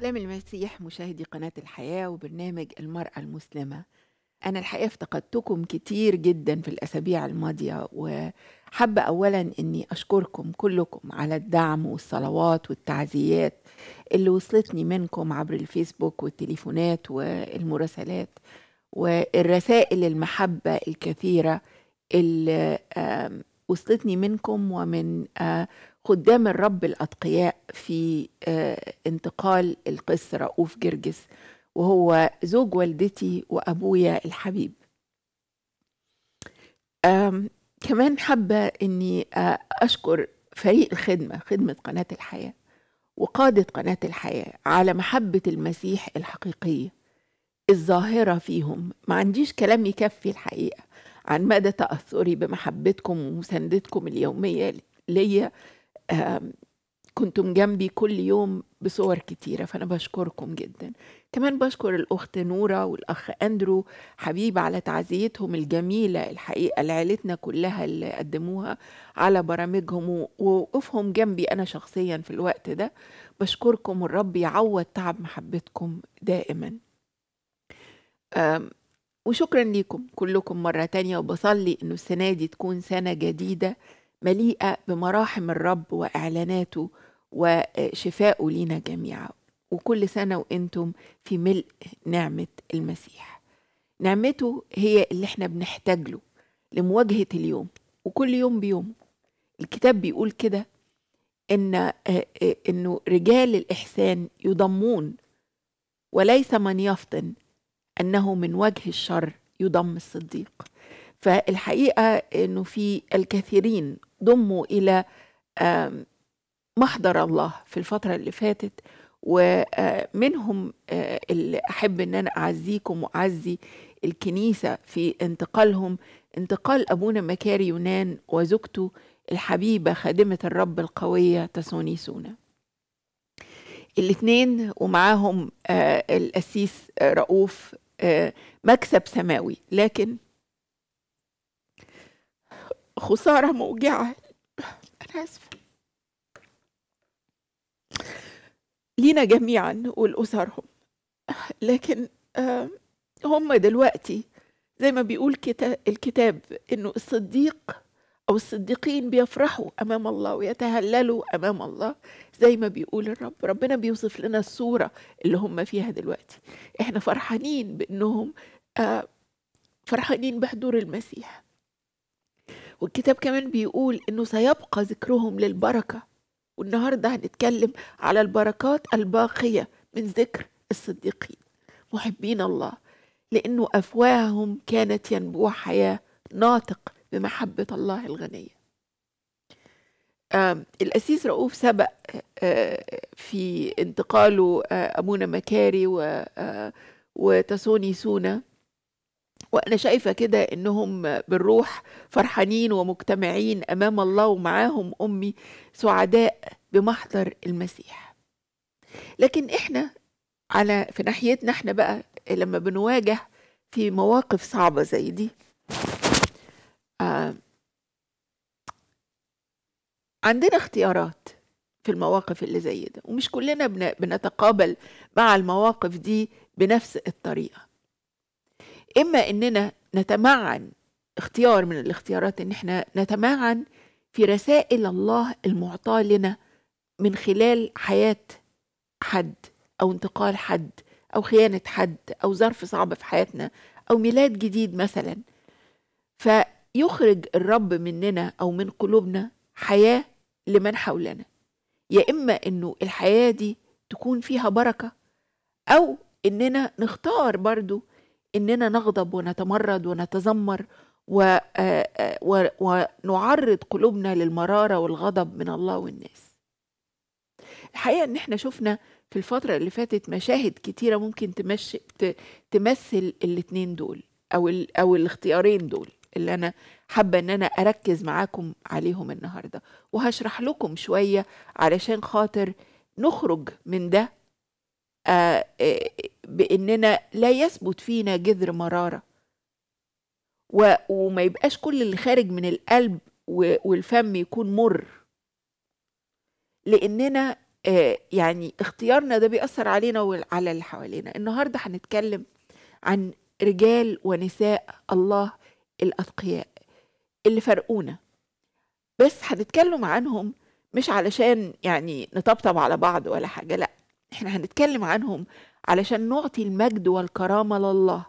كلام المسيح مشاهدي قناة الحياة وبرنامج المرأة المسلمة أنا الحقيقة افتقدتكم كتير جدا في الأسابيع الماضية وحابة أولا أني أشكركم كلكم على الدعم والصلوات والتعزيات اللي وصلتني منكم عبر الفيسبوك والتليفونات والمراسلات والرسائل المحبة الكثيرة اللي وصلتني منكم ومن آه، قدام الرب الأتقياء في آه، انتقال القس رؤوف جرجس وهو زوج والدتي وأبويا الحبيب كمان حابة أني آه، أشكر فريق الخدمة خدمة قناة الحياة وقادة قناة الحياة على محبة المسيح الحقيقية الظاهرة فيهم ما عنديش كلام يكفي الحقيقة عن مدى تأثري بمحبتكم ومساندتكم اليومية ليا كنتم جنبي كل يوم بصور كتيرة فأنا بشكركم جدا كمان بشكر الأخت نورة والأخ أندرو حبيب على تعزيتهم الجميلة الحقيقة لعيلتنا كلها اللي قدموها على برامجهم ووقوفهم جنبي أنا شخصيا في الوقت ده بشكركم والرب يعوض تعب محبتكم دائما وشكرا لكم كلكم مرة تانية وبصلي إنه السنة دي تكون سنة جديدة مليئه بمراحم الرب واعلاناته وشفائه لينا جميعا وكل سنه وانتم في ملء نعمه المسيح نعمته هي اللي احنا بنحتاج له لمواجهه اليوم وكل يوم بيوم الكتاب بيقول كده ان آه، آه، انه رجال الاحسان يضمون وليس من يفطن انه من وجه الشر يضم الصديق فالحقيقه انه في الكثيرين ضموا إلى محضر الله في الفترة اللي فاتت ومنهم آه، آه، اللي أحب أن أنا أعزيكم وأعزي الكنيسة في انتقالهم انتقال أبونا مكاري يونان وزوجته الحبيبة خادمة الرب القوية تسونيسونا الاثنين ومعاهم آه، القسيس رؤوف مكسب سماوي لكن خسارة موجعة أنا آسفة لينا جميعا ولأسرهم لكن هم دلوقتي زي ما بيقول الكتاب انه الصديق او الصديقين بيفرحوا امام الله ويتهللوا امام الله زي ما بيقول الرب ربنا بيوصف لنا الصوره اللي هم فيها دلوقتي احنا فرحانين بانهم فرحانين بحضور المسيح والكتاب كمان بيقول انه سيبقى ذكرهم للبركه والنهارده هنتكلم على البركات الباقيه من ذكر الصديقين محبين الله لانه افواههم كانت ينبوع حياه ناطق بمحبه الله الغنيه الأسيس رؤوف سبق آه، آه، في انتقاله أبونا آه، مكاري وتسوني سونا وانا شايفه كده انهم بالروح فرحانين ومجتمعين امام الله ومعاهم امي سعداء بمحضر المسيح لكن احنا على في ناحيتنا احنا بقى لما بنواجه في مواقف صعبه زي دي آه عندنا اختيارات في المواقف اللي زي ده ومش كلنا بنتقابل مع المواقف دي بنفس الطريقه اما اننا نتمعن اختيار من الاختيارات ان احنا نتمعن في رسائل الله المعطاه لنا من خلال حياه حد او انتقال حد او خيانه حد او ظرف صعب في حياتنا او ميلاد جديد مثلا فيخرج الرب مننا او من قلوبنا حياه لمن حولنا يا اما انه الحياه دي تكون فيها بركه او اننا نختار برضو اننا نغضب ونتمرد ونتذمر و... آه، آه، و... ونعرض قلوبنا للمراره والغضب من الله والناس الحقيقه ان احنا شفنا في الفتره اللي فاتت مشاهد كتيره ممكن تمشي ت... تمثل الاتنين دول او ال... او الاختيارين دول اللي انا حابه ان انا اركز معاكم عليهم النهارده وهشرح لكم شويه علشان خاطر نخرج من ده باننا لا يثبت فينا جذر مراره وما يبقاش كل اللي خارج من القلب والفم يكون مر لاننا آه، يعني اختيارنا ده بيأثر علينا وعلى اللي حوالينا النهارده هنتكلم عن رجال ونساء الله الأتقياء اللي فرقونا بس هنتكلم عنهم مش علشان يعني نطبطب على بعض ولا حاجة لأ احنا هنتكلم عنهم علشان نعطي المجد والكرامة لله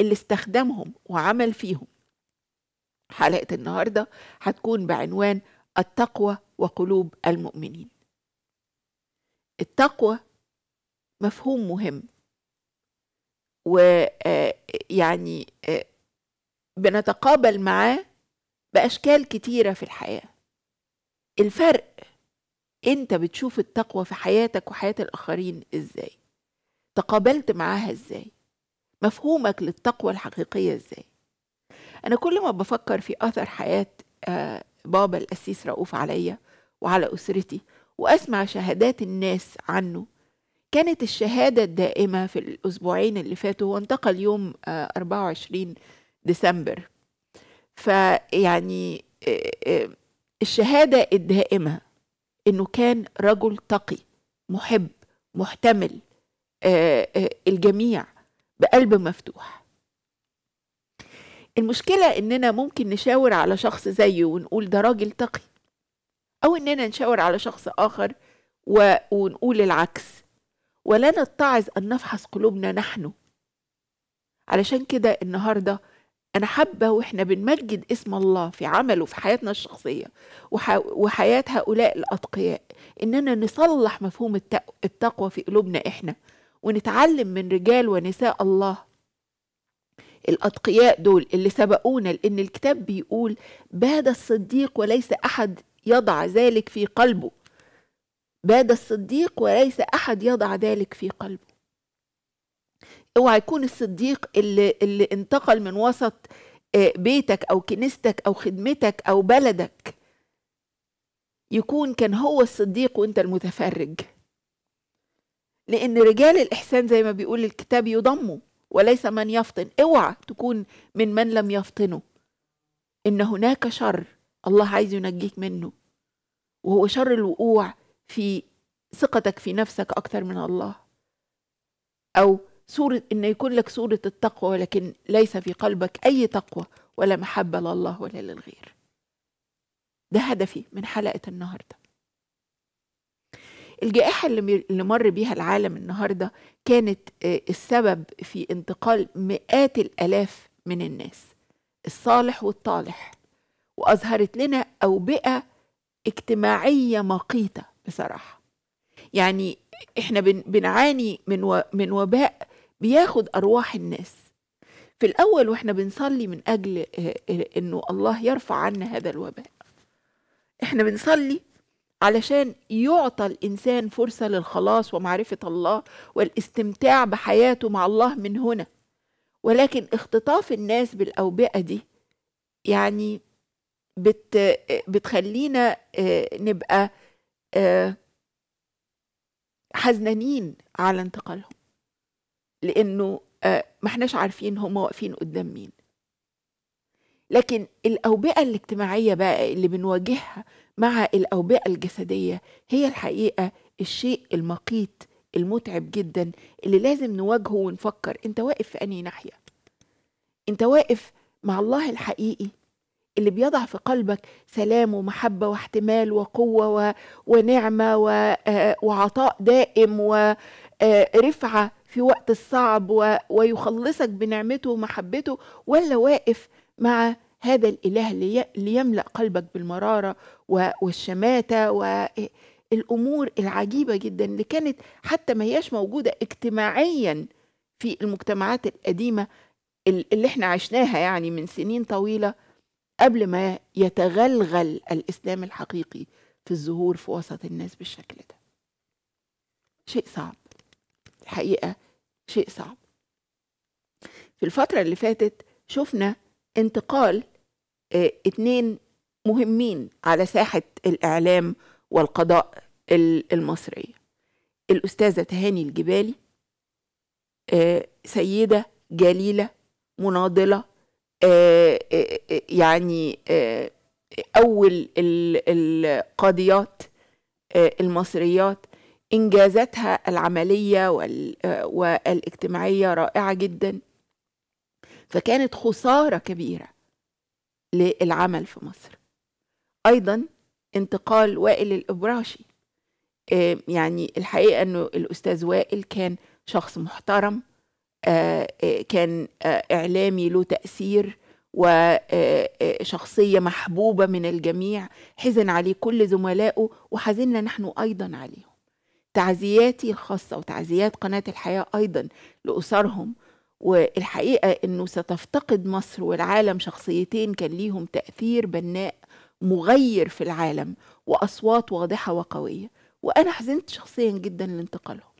اللي استخدمهم وعمل فيهم حلقة النهاردة هتكون بعنوان التقوى وقلوب المؤمنين التقوى مفهوم مهم ويعني آه، آه، بنتقابل معاه بأشكال كتيرة في الحياة الفرق انت بتشوف التقوى في حياتك وحياة الآخرين ازاي تقابلت معاها ازاي مفهومك للتقوى الحقيقية ازاي أنا كل ما بفكر في أثر حياة آه، بابا القسيس رؤوف عليا وعلى أسرتي وأسمع شهادات الناس عنه كانت الشهادة الدائمة في الأسبوعين اللي فاتوا هو انتقل يوم 24 آه، ديسمبر فيعني آه، الشهادة الدائمة انه كان رجل تقي محب محتمل آه، آه، الجميع بقلب مفتوح المشكله اننا ممكن نشاور على شخص زيه ونقول ده راجل تقي او اننا نشاور على شخص اخر ونقول العكس ولا نتعظ ان نفحص قلوبنا نحن علشان كده النهارده أنا حابة وإحنا بنمجد اسم الله في عمله في حياتنا الشخصية وحياة هؤلاء الأتقياء إننا نصلح مفهوم التقوى في قلوبنا إحنا ونتعلم من رجال ونساء الله الأتقياء دول اللي سبقونا لأن الكتاب بيقول باد الصديق وليس أحد يضع ذلك في قلبه باد الصديق وليس أحد يضع ذلك في قلبه اوعى يكون الصديق اللي, اللي انتقل من وسط آه، بيتك او كنيستك او خدمتك او بلدك يكون كان هو الصديق وانت المتفرج لان رجال الاحسان زي ما بيقول الكتاب يضموا وليس من يفطن اوعى تكون من من لم يفطنه ان هناك شر الله عايز ينجيك منه وهو شر الوقوع في ثقتك في نفسك اكثر من الله او صورة إن يكون لك صورة التقوى ولكن ليس في قلبك أي تقوى ولا محبة لله ولا للغير ده هدفي من حلقة النهاردة الجائحة اللي مر بيها العالم النهاردة كانت آه، السبب في انتقال مئات الألاف من الناس الصالح والطالح وأظهرت لنا أوبئة اجتماعية مقيتة بصراحة يعني احنا بنعاني من من وباء بياخد أرواح الناس في الأول وإحنا بنصلي من أجل آه، آه، إنه الله يرفع عنا هذا الوباء إحنا بنصلي علشان يعطى الإنسان فرصة للخلاص ومعرفة الله والاستمتاع بحياته مع الله من هنا ولكن اختطاف الناس بالأوبئة دي يعني بت بتخلينا آه، نبقى حزنانين على انتقالهم لانه آه، ما احناش عارفين هم واقفين قدام مين لكن الاوبئه الاجتماعيه بقى اللي بنواجهها مع الاوبئه الجسديه هي الحقيقه الشيء المقيت المتعب جدا اللي لازم نواجهه ونفكر انت واقف في انهي ناحيه انت واقف مع الله الحقيقي اللي بيضع في قلبك سلام ومحبة واحتمال وقوة و... ونعمة و... آه، وعطاء دائم ورفعة آه، في وقت الصعب ويخلصك بنعمته ومحبته ولا واقف مع هذا الإله لي... ليملأ قلبك بالمرارة والشماتة والأمور العجيبة جدا اللي كانت حتى ما هياش موجودة اجتماعيا في المجتمعات القديمة اللي احنا عشناها يعني من سنين طويلة قبل ما يتغلغل الإسلام الحقيقي في الظهور في وسط الناس بالشكل ده شيء صعب الحقيقة شيء صعب في الفترة اللي فاتت شفنا انتقال آه، اتنين مهمين على ساحة الإعلام والقضاء المصرية الأستاذة تهاني الجبالي آه، سيدة جليلة مناضلة آه، يعني أول القاضيات المصريات إنجازاتها العملية والاجتماعية رائعة جدا فكانت خسارة كبيرة للعمل في مصر أيضا انتقال وائل الإبراشي آه، يعني الحقيقة أنه الأستاذ وائل كان شخص محترم آه، آه، كان إعلامي له تأثير وشخصية محبوبة من الجميع حزن عليه كل زملائه وحزننا نحن أيضا عليهم تعزياتي الخاصة وتعزيات قناة الحياة أيضا لأسرهم والحقيقة أنه ستفتقد مصر والعالم شخصيتين كان ليهم تأثير بناء مغير في العالم وأصوات واضحة وقوية وأنا حزنت شخصيا جدا لانتقالهم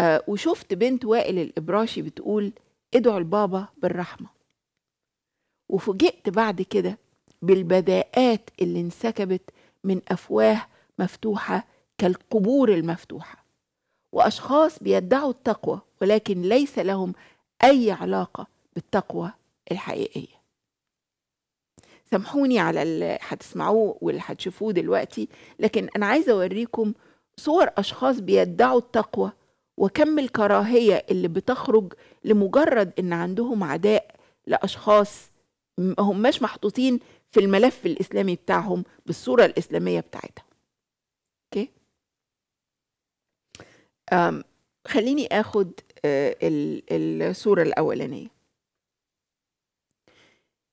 آه وشفت بنت وائل الإبراشي بتقول ادعوا البابا بالرحمة وفوجئت بعد كده بالبداءات اللي انسكبت من أفواه مفتوحة كالقبور المفتوحة وأشخاص بيدعوا التقوى ولكن ليس لهم أي علاقة بالتقوى الحقيقية سامحوني على اللي هتسمعوه واللي هتشوفوه دلوقتي لكن أنا عايزة أوريكم صور أشخاص بيدعوا التقوى وكم الكراهية اللي بتخرج لمجرد إن عندهم عداء لأشخاص هم مش محطوطين في الملف الإسلامي بتاعهم بالصورة الإسلامية بتاعتها خليني اخد آه، الصورة الأولانية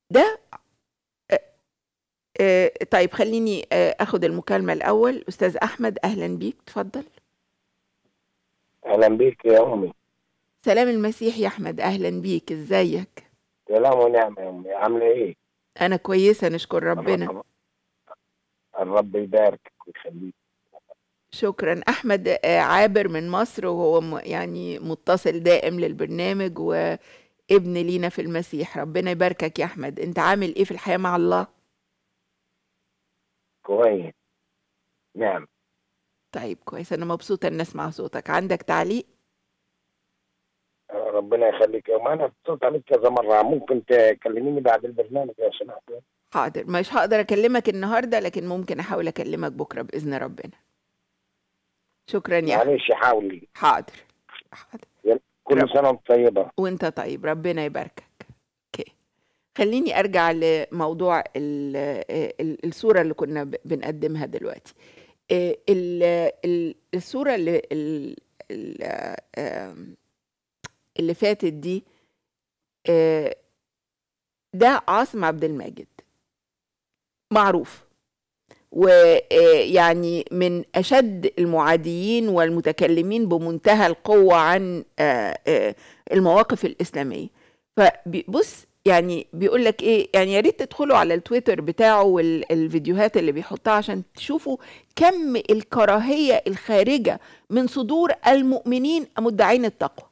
ده آه، آه، طيب خليني اخد المكالمة الأول أستاذ أحمد أهلا بيك تفضل أهلا بيك يا أمي سلام المسيح يا أحمد أهلا بيك إزيك سلام ونعمة يا أمي عاملة إيه أنا كويسة نشكر ربنا الرب يبارك ويخليك شكرا احمد آه، عابر من مصر وهو يعني متصل دائم للبرنامج وابن لينا في المسيح ربنا يباركك يا احمد انت عامل ايه في الحياه مع الله كويس نعم طيب كويس انا مبسوطه ان اسمع صوتك عندك تعليق ربنا يخليك يوم انا اتصلت عليك كذا مره ممكن تكلميني بعد البرنامج يا سمحت حاضر مش هقدر اكلمك النهارده لكن ممكن احاول اكلمك بكره باذن ربنا شكرا يا معلش حاولي حاضر حاضر كل رب. سنة وانت طيبة وانت طيب ربنا يباركك اوكي خليني ارجع لموضوع الصورة اللي كنا بنقدمها دلوقتي آه، الصورة اللي اللي فاتت دي آه، ده عاصم عبد المجد معروف ويعني من أشد المعاديين والمتكلمين بمنتهى القوة عن آه، آه، المواقف الإسلامية فبص يعني بيقول لك ايه يعني يا ريت تدخلوا على التويتر بتاعه والفيديوهات اللي بيحطها عشان تشوفوا كم الكراهيه الخارجه من صدور المؤمنين مدعين التقوى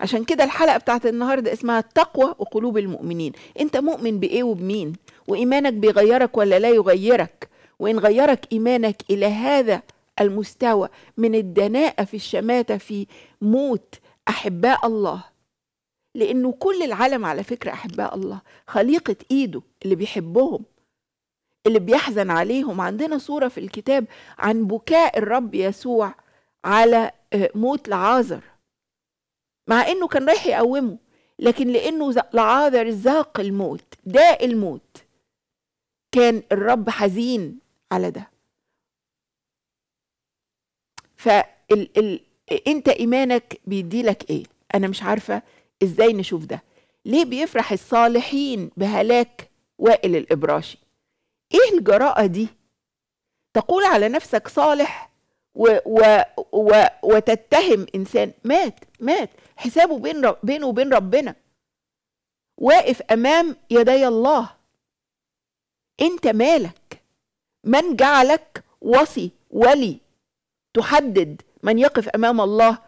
عشان كده الحلقة بتاعت النهاردة اسمها التقوى وقلوب المؤمنين انت مؤمن بإيه وبمين وإيمانك بيغيرك ولا لا يغيرك وإن غيرك إيمانك إلى هذا المستوى من الدناءة في الشماتة في موت أحباء الله لأنه كل العالم على فكرة أحباء الله خليقة إيده اللي بيحبهم اللي بيحزن عليهم عندنا صورة في الكتاب عن بكاء الرب يسوع على آه، موت لعازر مع انه كان رايح يقومه لكن لانه لعاذر ذاق الموت داء الموت كان الرب حزين على ده فال ال... انت ايمانك بيديلك ايه انا مش عارفه ازاي نشوف ده ليه بيفرح الصالحين بهلاك وائل الابراشي ايه الجراءه دي تقول على نفسك صالح و و و وتتهم انسان مات مات حسابه بين رب بينه وبين ربنا واقف امام يدي الله انت مالك من جعلك وصي ولي تحدد من يقف امام الله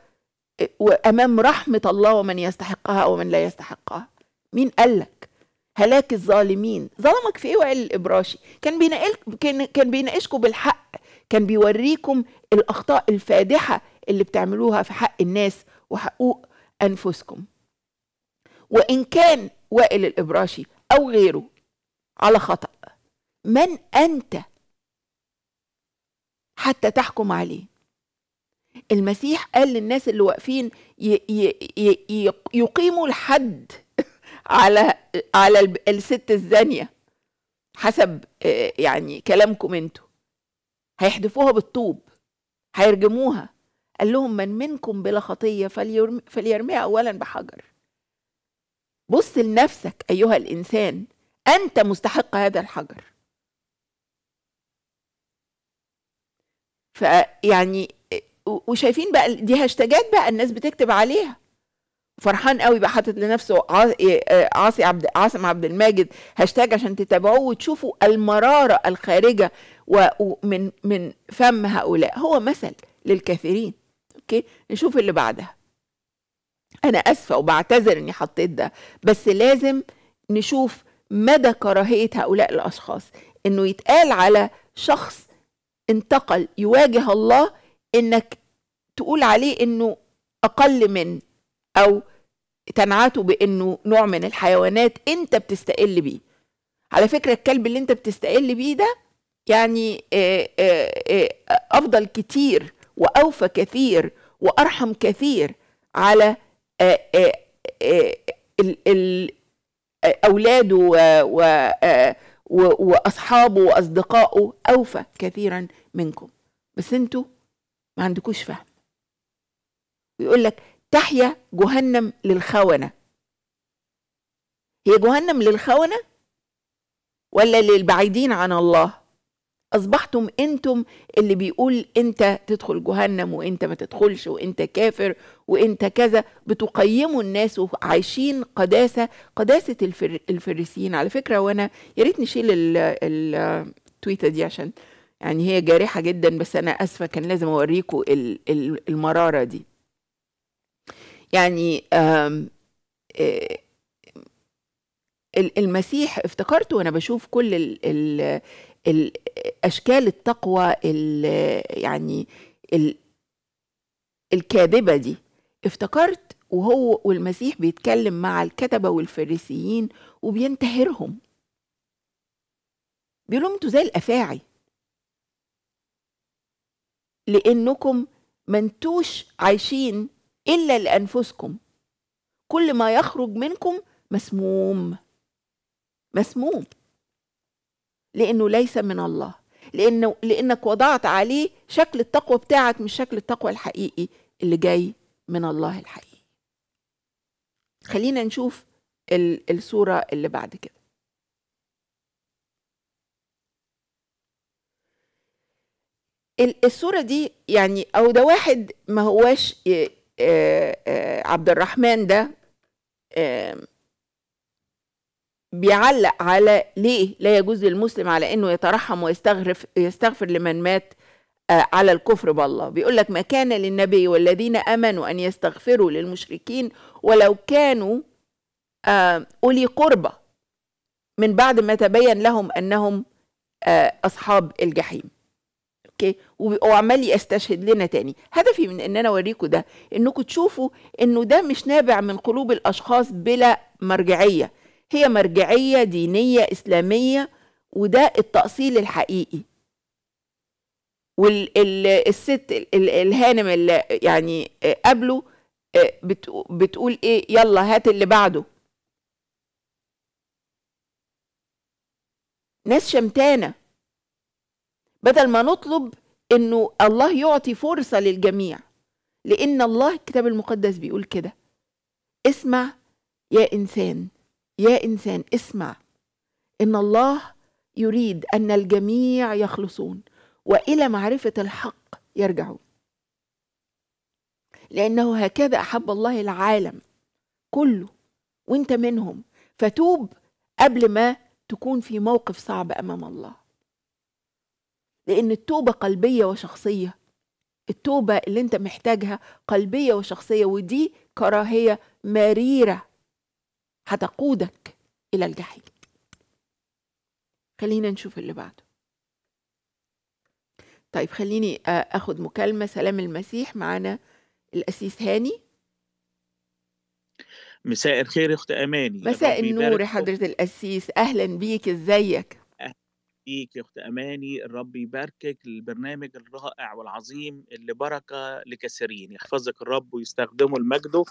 وامام رحمه الله ومن يستحقها ومن لا يستحقها مين قالك هلاك الظالمين ظلمك في ايه وائل الابراشي كان كان كان بيناقشكم بالحق كان بيوريكم الاخطاء الفادحه اللي بتعملوها في حق الناس وحقوق أنفسكم وإن كان وائل الإبراشي أو غيره على خطأ من أنت حتى تحكم عليه المسيح قال للناس اللي واقفين يقيموا الحد على على الست الزانيه حسب آه، يعني كلامكم انتوا هيحدفوها بالطوب هيرجموها قال لهم من منكم بلا خطيه فليرم فليرميها اولا بحجر بص لنفسك ايها الانسان انت مستحق هذا الحجر فيعني وشايفين بقى دي هاشتاجات بقى الناس بتكتب عليها فرحان قوي بقى حاطط لنفسه عاصي عبد عاصم عبد الماجد هاشتاج عشان تتابعوه وتشوفوا المراره الخارجه ومن من فم هؤلاء هو مثل للكثيرين اوكي نشوف اللي بعدها انا اسفه وبعتذر اني حطيت ده بس لازم نشوف مدى كراهيه هؤلاء الاشخاص انه يتقال على شخص انتقل يواجه الله انك تقول عليه انه اقل من او تنعته بانه نوع من الحيوانات انت بتستقل بيه على فكره الكلب اللي انت بتستقل بيه ده يعني آه، آه، آه، افضل كتير واوفى كثير وارحم كثير على اولاده واصحابه واصدقائه اوفى كثيرا منكم بس انتوا ما عندكوش فهم بيقول لك تحيا جهنم للخونه هي جهنم للخونه ولا للبعيدين عن الله اصبحتم انتم اللي بيقول انت تدخل جهنم وانت ما تدخلش وانت كافر وانت كذا بتقيموا الناس وعايشين قداسه قداسه الفر... الفريسيين على فكره وانا يا ريت نشيل التويته دي عشان يعني هي جارحه جدا بس انا اسفه كان لازم اوريكم المراره دي يعني المسيح افتكرته وانا بشوف كل اشكال التقوى ال يعني ال الكاذبه دي افتكرت وهو والمسيح بيتكلم مع الكتبه والفريسيين وبينتهرهم بيقولوا انتوا زي الافاعي لانكم ما انتوش عايشين الا لانفسكم كل ما يخرج منكم مسموم مسموم لأنه ليس من الله لأنه لأنك وضعت عليه شكل التقوى بتاعك مش شكل التقوى الحقيقي اللي جاي من الله الحقيقي خلينا نشوف الصورة اللي بعد كده الصورة دي يعني أو ده واحد ما هواش آه، آه، عبد الرحمن ده بيعلق على ليه لا يجوز للمسلم على انه يترحم ويستغرف يستغفر لمن مات آه، على الكفر بالله بيقول لك ما كان للنبي والذين امنوا ان يستغفروا للمشركين ولو كانوا آه، اولي قربى من بعد ما تبين لهم انهم آه، اصحاب الجحيم اوكي وعمال يستشهد لنا تاني هدفي من ان انا اوريكم ده انكم تشوفوا انه ده مش نابع من قلوب الاشخاص بلا مرجعيه هي مرجعية دينية إسلامية وده التأصيل الحقيقي والست الهانم اللي يعني قبله آه، بتقول ايه يلا هات اللي بعده ناس شمتانه بدل ما نطلب انه الله يعطي فرصه للجميع لان الله الكتاب المقدس بيقول كده اسمع يا انسان يا انسان اسمع ان الله يريد ان الجميع يخلصون والى معرفه الحق يرجعون لانه هكذا احب الله العالم كله وانت منهم فتوب قبل ما تكون في موقف صعب امام الله لان التوبه قلبيه وشخصيه التوبه اللي انت محتاجها قلبيه وشخصيه ودي كراهيه مريره هتقودك إلى الجحيم خلينا نشوف اللي بعده طيب خليني آه، أخد مكالمة سلام المسيح معانا الأسيس هاني مساء الخير يا اخت اماني مساء النور حضره القسيس اهلا بيك ازيك اهلا بيك يا اخت اماني الرب يباركك للبرنامج الرائع والعظيم اللي بركه لكثيرين يحفظك الرب ويستخدمه لمجده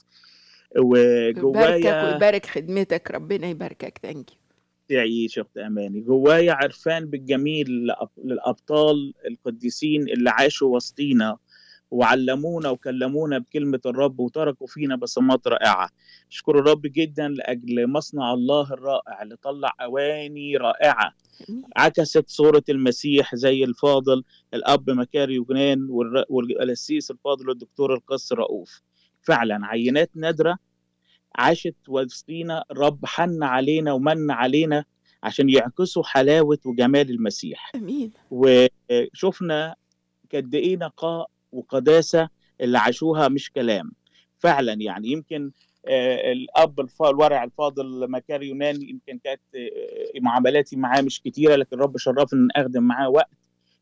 وجوايا يباركك ويبارك خدمتك ربنا يباركك ثانك يو يعيش اخت اماني جوايا عرفان بالجميل للابطال القديسين اللي عاشوا وسطينا وعلمونا وكلمونا بكلمة الرب وتركوا فينا بصمات رائعة أشكر الرب جدا لأجل مصنع الله الرائع اللي طلع أواني رائعة عكست صورة المسيح زي الفاضل الأب مكاري وجنان والقسيس الفاضل الدكتور القس رؤوف فعلا عينات نادره عاشت وسطينا رب حن علينا ومن علينا عشان يعكسوا حلاوه وجمال المسيح امين وشفنا قد ايه نقاء وقداسه اللي عاشوها مش كلام فعلا يعني يمكن آه، الاب الورع الفاضل مكاري يونان يمكن كانت آه، معاملاتي معاه مش كتيره لكن رب شرفني ان اخدم معاه وقت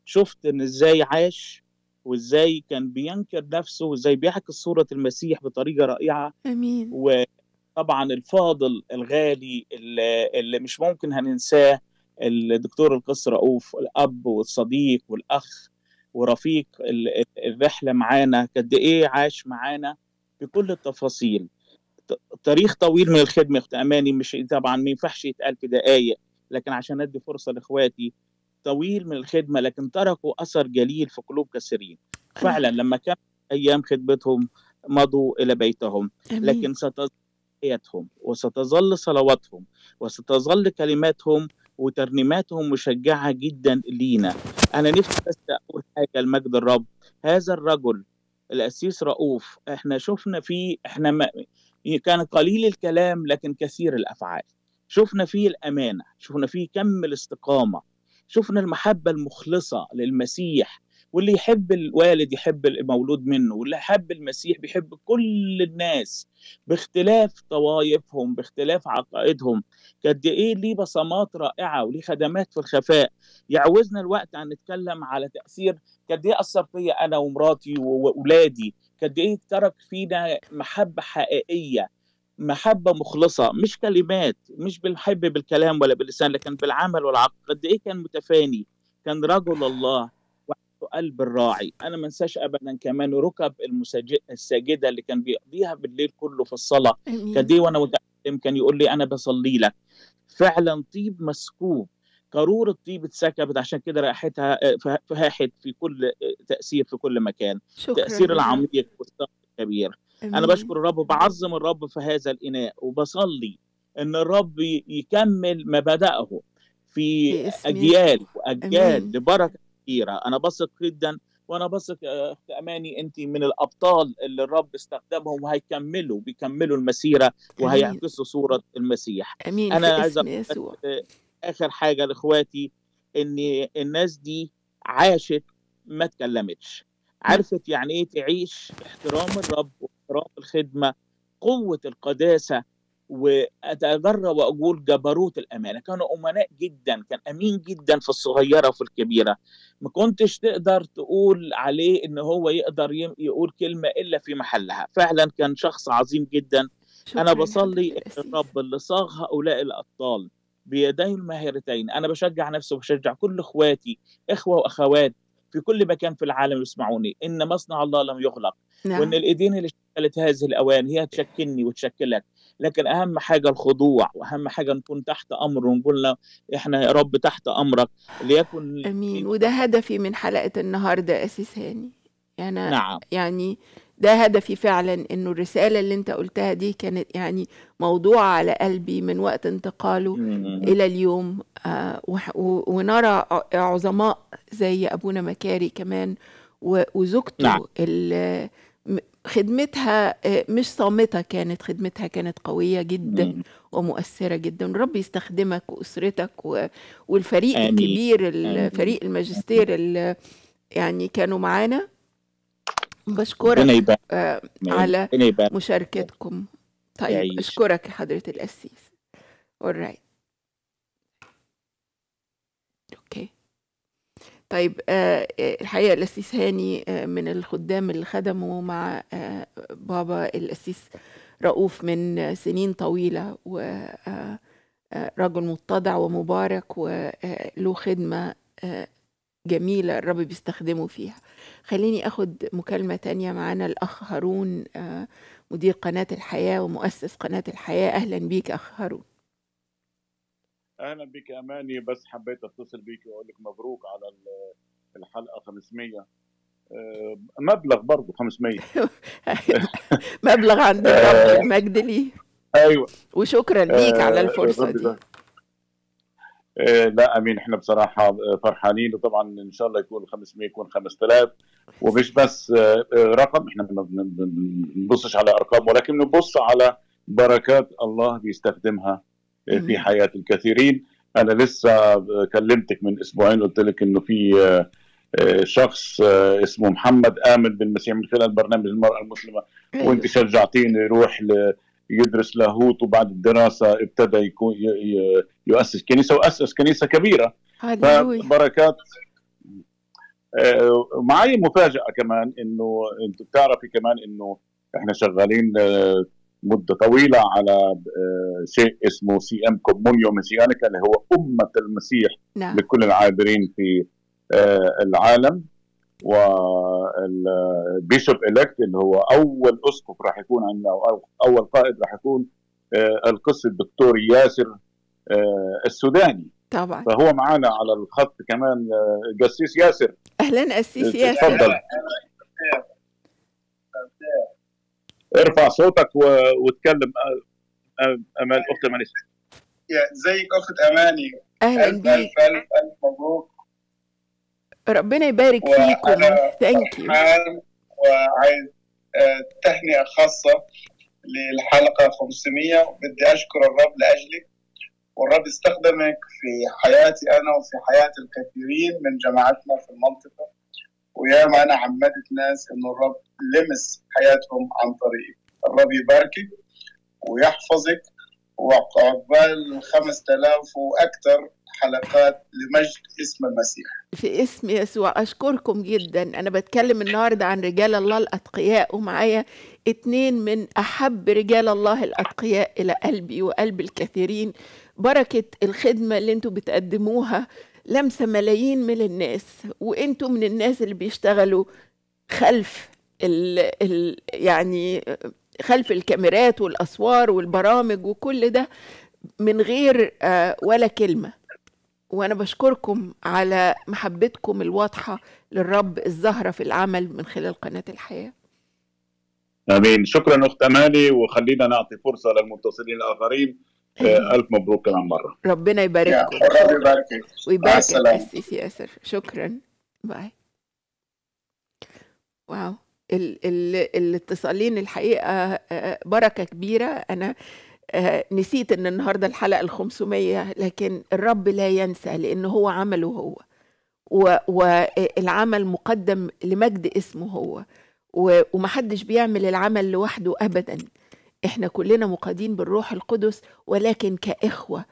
شفت ان ازاي عاش وازاي كان بينكر نفسه وازاي بيعكس صوره المسيح بطريقه رائعه امين وطبعا الفاضل الغالي اللي, اللي مش ممكن هننساه الدكتور القس رؤوف الاب والصديق والاخ ورفيق الرحله معانا قد ايه عاش معانا بكل التفاصيل تاريخ طويل من الخدمه اخت اماني مش طبعا ما ينفعش يتقال في دقائق لكن عشان ادي فرصه لاخواتي طويل من الخدمة لكن تركوا أثر جليل في قلوب كثيرين فعلا لما كان أيام خدمتهم مضوا إلى بيتهم لكن ستظل حياتهم وستظل صلواتهم وستظل كلماتهم وترنيماتهم مشجعة جدا لينا أنا نفسي بس أقول حاجة المجد الرب هذا الرجل الأسيس رؤوف احنا شفنا فيه احنا ما كان قليل الكلام لكن كثير الأفعال شفنا فيه الأمانة شفنا فيه كم الاستقامة شفنا المحبة المخلصة للمسيح واللي يحب الوالد يحب المولود منه واللي حب المسيح بيحب كل الناس باختلاف طوائفهم باختلاف عقائدهم قد ايه ليه بصمات رائعه وليه خدمات في الخفاء يعوزنا الوقت عن نتكلم على تاثير قد ايه اثر فيا انا ومراتي واولادي قد ايه ترك فينا محبه حقيقيه محبة مخلصة مش كلمات مش بالحب بالكلام ولا باللسان لكن بالعمل والعقل قد إيه كان متفاني كان رجل الله وعنده قلب الراعي أنا ما انساش أبدا كمان ركب الساجدة اللي كان بيقضيها بالليل كله في الصلاة كان دي وأنا متعلم كان يقول لي أنا بصلي لك فعلا طيب مسكوب قارورة طيب اتسكبت عشان كده رائحتها آه، فاحت في كل آه، تأثير في كل مكان شكرا. تأثير العميق والكبير أمين. انا بشكر الرب وبعظم الرب في هذا الاناء وبصلي ان الرب يكمل ما بداه في اجيال واجيال لبركه كثيره انا بثق جدا وانا بثق اخت آه، اماني انت من الابطال اللي الرب استخدمهم وهيكملوا بيكملوا المسيره وهيعكسوا صوره المسيح امين انا عايز آه، اخر حاجه لاخواتي ان الناس دي عاشت ما اتكلمتش عرفت يعني ايه تعيش احترام الرب احترام الخدمه قوه القداسه واتجرى واقول جبروت الامانه كانوا امناء جدا كان امين جدا في الصغيره وفي الكبيره ما كنتش تقدر تقول عليه ان هو يقدر يقول كلمه الا في محلها فعلا كان شخص عظيم جدا انا بصلي الرب اللي صاغ هؤلاء الابطال بيديه الماهرتين انا بشجع نفسي وبشجع كل اخواتي اخوه واخوات في كل مكان في العالم يسمعوني ان مصنع الله لم يغلق نعم. وان الايدين اللي وصلت هذه الاوان هي تشكلني وتشكلك لكن اهم حاجه الخضوع واهم حاجه نكون تحت امر ونقول له احنا يا رب تحت امرك ليكن امين وده هدفي من حلقه النهارده اساس هاني يعني نعم. يعني ده هدفي فعلا انه الرساله اللي انت قلتها دي كانت يعني موضوع على قلبي من وقت انتقاله الى اليوم آه ونرى عظماء زي ابونا مكاري كمان وزوجته نعم. خدمتها آه، مش صامتة كانت خدمتها كانت قوية جدا مم. ومؤثرة جدا رب يستخدمك وأسرتك والفريق آمين. الكبير الفريق الماجستير اللي يعني كانوا معانا بشكرك آه، على مشاركتكم طيب أشكرك حضرة القسيس All طيب آه، آه، الحقيقة الأسيس هاني آه، من الخدام اللي خدموا مع بابا الأسيس رؤوف من سنين طويلة ورجل متضع ومبارك وله خدمة جميلة الرب بيستخدمه فيها خليني أخد مكالمة تانية معانا الأخ هارون مدير قناة الحياة ومؤسس قناة الحياة أهلا بيك أخ هارون اهلا بك اماني بس حبيت اتصل بك واقول لك مبروك على الحلقه 500 آه، مبلغ برضه 500 مبلغ عند المجد آه، لي ايوه وشكرا آه، ليك على الفرصه دي لا امين احنا بصراحه فرحانين وطبعا ان شاء الله يكون 500 يكون 5000 ومش بس رقم احنا ما بنبصش على ارقام ولكن بنبص على بركات الله بيستخدمها في حياه الكثيرين انا لسه كلمتك من اسبوعين قلت لك انه في آه، آه، شخص آه، اسمه محمد امن بالمسيح من خلال برنامج المراه المسلمه أيوه. وانت شجعتيني يروح يدرس لاهوت وبعد الدراسه ابتدى يكون يؤسس كنيسه واسس كنيسه كبيره بركات معي مفاجاه كمان انه انت بتعرفي كمان انه احنا شغالين مده طويله على آه، شيء اسمه سي ام كومونيو ميسيانيكا اللي هو امه المسيح نعم. لكل العابرين في آه، العالم والبيشوب الكت اللي هو اول اسقف راح يكون عندنا او اول قائد راح يكون آه، القس الدكتور ياسر السوداني طبعا فهو معانا على الخط كمان قسيس ياسر اهلا قسيس ياسر تفضل ارفع صوتك واتكلم امال اخت اماني زيك اخت اماني اهلا بيك الف الف الف مبروك ربنا يبارك فيكم ثانك يو وعايز آه، تهنئه خاصه للحلقه 500 بدي اشكر الرب لاجلك والرب استخدمك في حياتي انا وفي حياه الكثيرين من جماعتنا في المنطقه ويا أنا عمدت ناس إنه الرب لمس حياتهم عن طريقي الرب يباركك ويحفظك وعقبال 5000 وأكثر حلقات لمجد اسم المسيح في اسم يسوع أشكركم جدا أنا بتكلم النهاردة عن رجال الله الأتقياء ومعايا اتنين من أحب رجال الله الأتقياء إلى قلبي وقلب الكثيرين بركة الخدمة اللي انتم بتقدموها لمسه ملايين من الناس وانتم من الناس اللي بيشتغلوا خلف ال ال يعني خلف الكاميرات والاسوار والبرامج وكل ده من غير آه، ولا كلمه وانا بشكركم على محبتكم الواضحه للرب الزهره في العمل من خلال قناه الحياه امين شكرا اخت امالي وخلينا نعطي فرصه للمتصلين الاخرين آه، الف مبروك كمان مره ربنا يبارككم ربنا يباركك ويبارك القسيس ياسر شكرا باي واو ال ال الاتصالين الحقيقه آه، آه، بركه كبيره انا نسيت ان النهارده الحلقه ال 500 لكن الرب لا ينسى لان هو عمله هو والعمل مقدم لمجد اسمه هو ومحدش بيعمل العمل لوحده ابدا احنا كلنا مقادين بالروح القدس ولكن كاخوه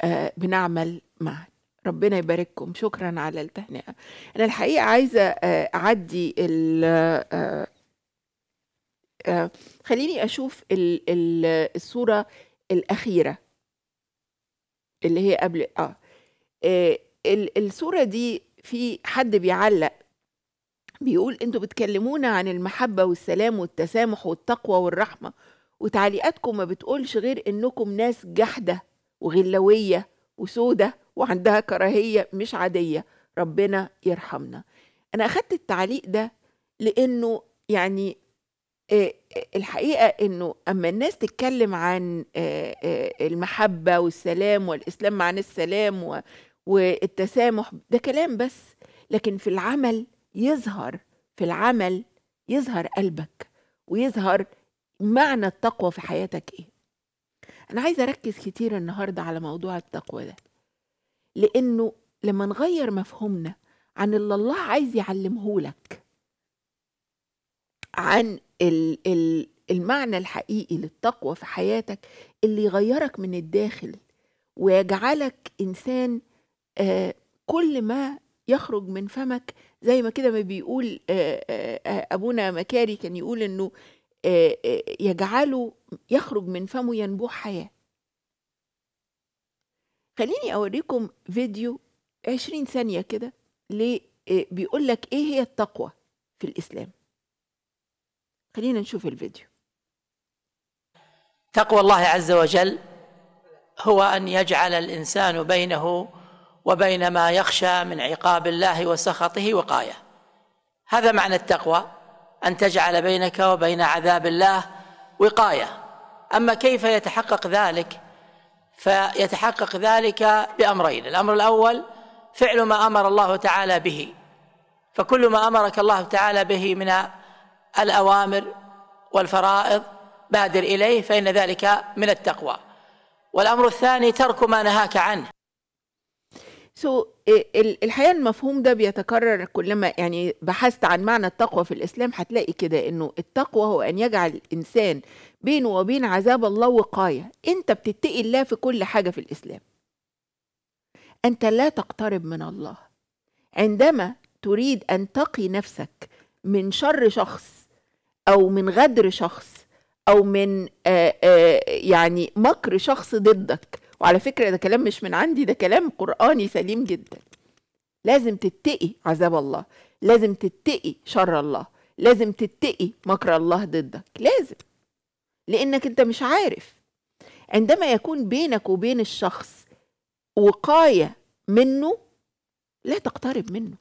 آه، بنعمل معا ربنا يبارككم شكرا على التهنئه انا الحقيقه عايزه آه، اعدي آه، خليني اشوف الصوره الاخيره اللي هي قبل اه الصوره دي في حد بيعلق بيقول انتوا بتكلمونا عن المحبه والسلام والتسامح والتقوى والرحمه وتعليقاتكم ما بتقولش غير انكم ناس جحده وغلاويه وسودة وعندها كراهيه مش عاديه ربنا يرحمنا انا اخدت التعليق ده لانه يعني آه، آه، الحقيقه انه اما الناس تتكلم عن آه، المحبه والسلام والاسلام عن السلام والتسامح ده كلام بس لكن في العمل يظهر في العمل يظهر قلبك ويظهر معنى التقوى في حياتك ايه انا عايزه اركز كتير النهارده على موضوع التقوى ده لانه لما نغير مفهومنا عن اللي الله عايز يعلمه لك عن ال ال المعنى الحقيقي للتقوى في حياتك اللي يغيرك من الداخل ويجعلك انسان آه كل ما يخرج من فمك زي ما كده ما بيقول آه آه, آه، ابونا مكاري كان يقول انه آه، آه، يجعله يخرج من فمه ينبوع حياة خليني أوريكم فيديو عشرين ثانية كده آه، بيقول لك إيه هي التقوى في الإسلام خلينا نشوف الفيديو تقوى الله عز وجل هو أن يجعل الإنسان بينه وبين ما يخشى من عقاب الله وسخطه وقاية هذا معنى التقوى أن تجعل بينك وبين عذاب الله وقاية أما كيف يتحقق ذلك فيتحقق ذلك بأمرين الأمر الأول فعل ما أمر الله تعالى به فكل ما أمرك الله تعالى به من الأوامر والفرائض بادر إليه فإن ذلك من التقوى والأمر الثاني ترك ما نهاك عنه سو so, الحقيقه المفهوم ده بيتكرر كلما يعني بحثت عن معنى التقوى في الاسلام هتلاقي كده انه التقوى هو ان يجعل الانسان بينه وبين عذاب الله وقايه انت بتتقي الله في كل حاجه في الاسلام انت لا تقترب من الله عندما تريد ان تقي نفسك من شر شخص او من غدر شخص او من آآ آه، آآ آه، يعني مكر شخص ضدك وعلى فكرة ده كلام مش من عندي ده كلام قرآني سليم جدا لازم تتقي عذاب الله لازم تتقي شر الله لازم تتقي مكر الله ضدك لازم لأنك أنت مش عارف عندما يكون بينك وبين الشخص وقاية منه لا تقترب منه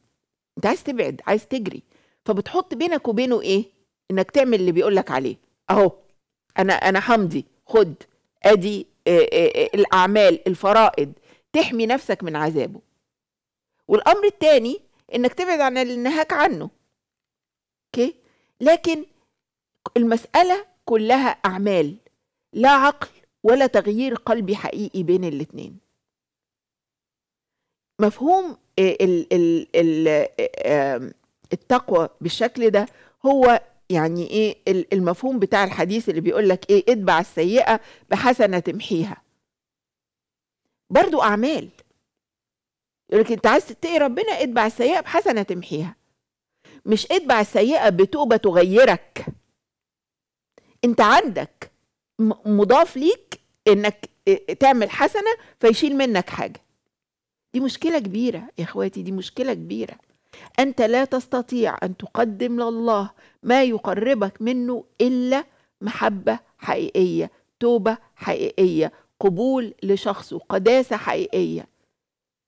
انت عايز تبعد عايز تجري فبتحط بينك وبينه ايه انك تعمل اللي بيقولك عليه اهو انا انا حمدي خد ادي آه، آه، آه، الأعمال الفرائض تحمي نفسك من عذابه والأمر الثاني إنك تبعد عن اللي نهاك عنه أوكي لكن المسألة كلها أعمال لا عقل ولا تغيير قلبي حقيقي بين الاتنين مفهوم التقوى بالشكل ده هو يعني ايه المفهوم بتاع الحديث اللي بيقول لك ايه اتبع السيئه بحسنه تمحيها برضو اعمال يقول لك انت عايز تتقي ربنا اتبع السيئه بحسنه تمحيها مش اتبع السيئه بتوبه تغيرك انت عندك مضاف ليك انك تعمل حسنه فيشيل منك حاجه دي مشكله كبيره يا اخواتي دي مشكله كبيره أنت لا تستطيع أن تقدم لله ما يقربك منه إلا محبة حقيقية توبة حقيقية قبول لشخصه قداسة حقيقية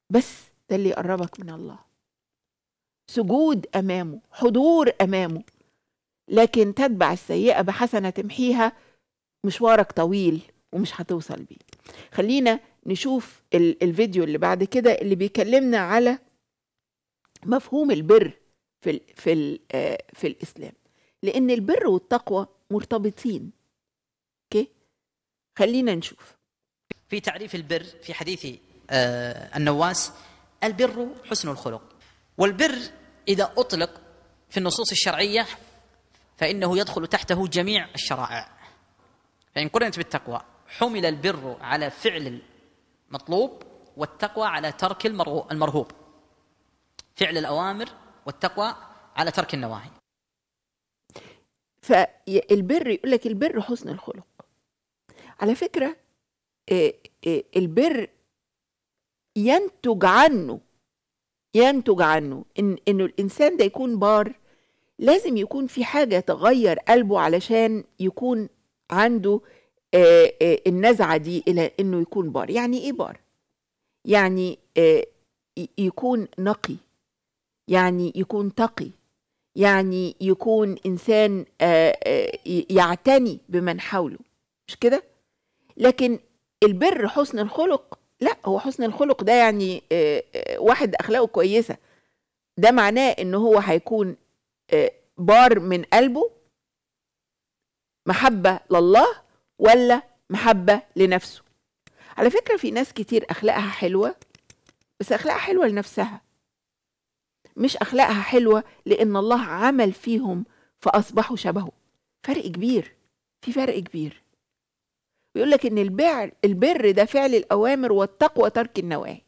بس ده اللي يقربك من الله سجود أمامه حضور أمامه لكن تتبع السيئة بحسنة تمحيها مشوارك طويل ومش هتوصل بيه خلينا نشوف الفيديو اللي بعد كده اللي بيكلمنا على مفهوم البر في الـ في الـ آه، في الاسلام لان البر والتقوى مرتبطين اوكي خلينا نشوف في تعريف البر في حديث آه، النواس البر حسن الخلق والبر اذا اطلق في النصوص الشرعيه فانه يدخل تحته جميع الشرائع فان قرنت بالتقوى حمل البر على فعل المطلوب والتقوى على ترك المرغوب فعل الاوامر والتقوى على ترك النواهي فالبر يقول لك البر حسن الخلق على فكره آه، آه، البر ينتج عنه ينتج عنه ان انه الانسان ده يكون بار لازم يكون في حاجه تغير قلبه علشان يكون عنده آه، النزعه دي الى انه يكون بار يعني ايه بار يعني يكون نقي يعني يكون تقي يعني يكون انسان آه، آه، يعتني بمن حوله مش كده لكن البر حسن الخلق لا هو حسن الخلق ده يعني آه، واحد اخلاقه كويسه ده معناه ان هو هيكون بار من قلبه محبه لله ولا محبه لنفسه على فكره في ناس كتير اخلاقها حلوه بس اخلاقها حلوه لنفسها مش أخلاقها حلوة لأن الله عمل فيهم فأصبحوا شبهه فرق كبير في فرق كبير ويقول لك إن البر البر ده فعل الأوامر والتقوى ترك النواهي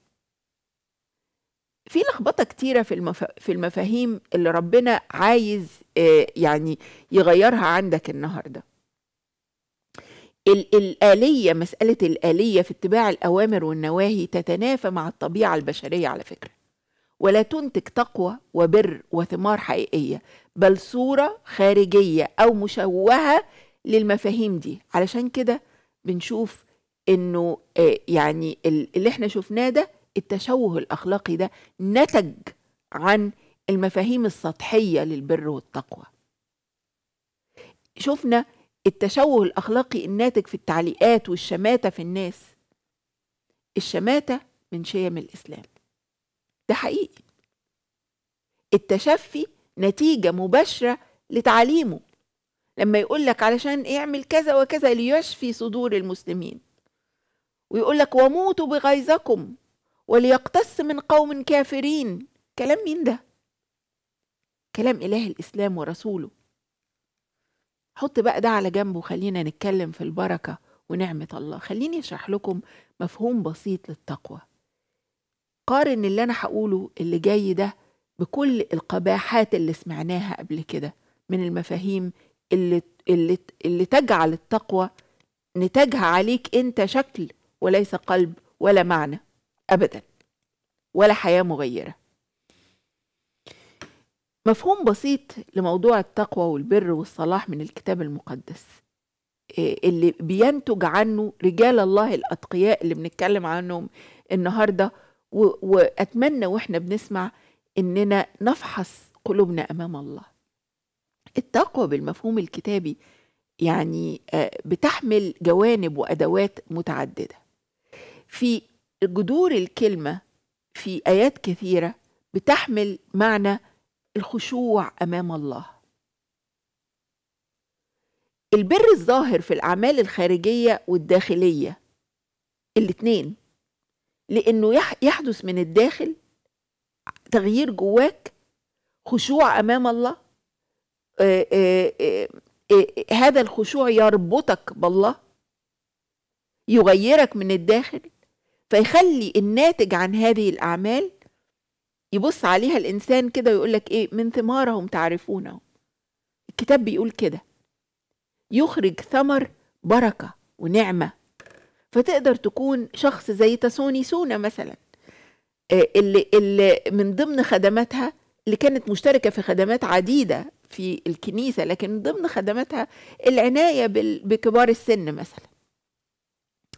في لخبطه كتيره في المفا... في المفاهيم اللي ربنا عايز آه، يعني يغيرها عندك النهارده ال... الآلية مسألة الآلية في اتباع الأوامر والنواهي تتنافى مع الطبيعة البشرية على فكرة ولا تنتج تقوى وبر وثمار حقيقية بل صورة خارجية أو مشوهة للمفاهيم دي علشان كده بنشوف إنه آه، يعني اللي احنا شفناه ده التشوه الأخلاقي ده نتج عن المفاهيم السطحية للبر والتقوى شفنا التشوه الأخلاقي الناتج في التعليقات والشماتة في الناس الشماتة من شيم الإسلام ده حقيقي التشفي نتيجة مباشرة لتعليمه لما يقول لك علشان اعمل كذا وكذا ليشفي صدور المسلمين ويقول لك وموتوا بغيظكم وليقتص من قوم كافرين كلام مين ده كلام إله الإسلام ورسوله حط بقى ده على جنب وخلينا نتكلم في البركة ونعمة الله خليني أشرح لكم مفهوم بسيط للتقوى قارن اللي أنا هقوله اللي جاي ده بكل القباحات اللي سمعناها قبل كده من المفاهيم اللي, اللي, اللي تجعل التقوى نتاجها عليك أنت شكل وليس قلب ولا معنى أبدا ولا حياة مغيرة مفهوم بسيط لموضوع التقوى والبر والصلاح من الكتاب المقدس آه، اللي بينتج عنه رجال الله الأتقياء اللي بنتكلم عنهم النهارده واتمنى واحنا بنسمع اننا نفحص قلوبنا امام الله التقوى بالمفهوم الكتابي يعني آه، بتحمل جوانب وادوات متعدده في جذور الكلمه في ايات كثيره بتحمل معنى الخشوع امام الله البر الظاهر في الاعمال الخارجيه والداخليه الاتنين لانه يحدث من الداخل تغيير جواك خشوع امام الله آه، آه، آه، هذا الخشوع يربطك بالله يغيرك من الداخل فيخلي الناتج عن هذه الاعمال يبص عليها الانسان كده ويقول لك ايه من ثمارهم تعرفونه الكتاب بيقول كده يخرج ثمر بركه ونعمه فتقدر تكون شخص زي تاسوني سونا مثلا آه، اللي, اللي من ضمن خدماتها اللي كانت مشتركة في خدمات عديدة في الكنيسة لكن من ضمن خدماتها العناية بكبار السن مثلا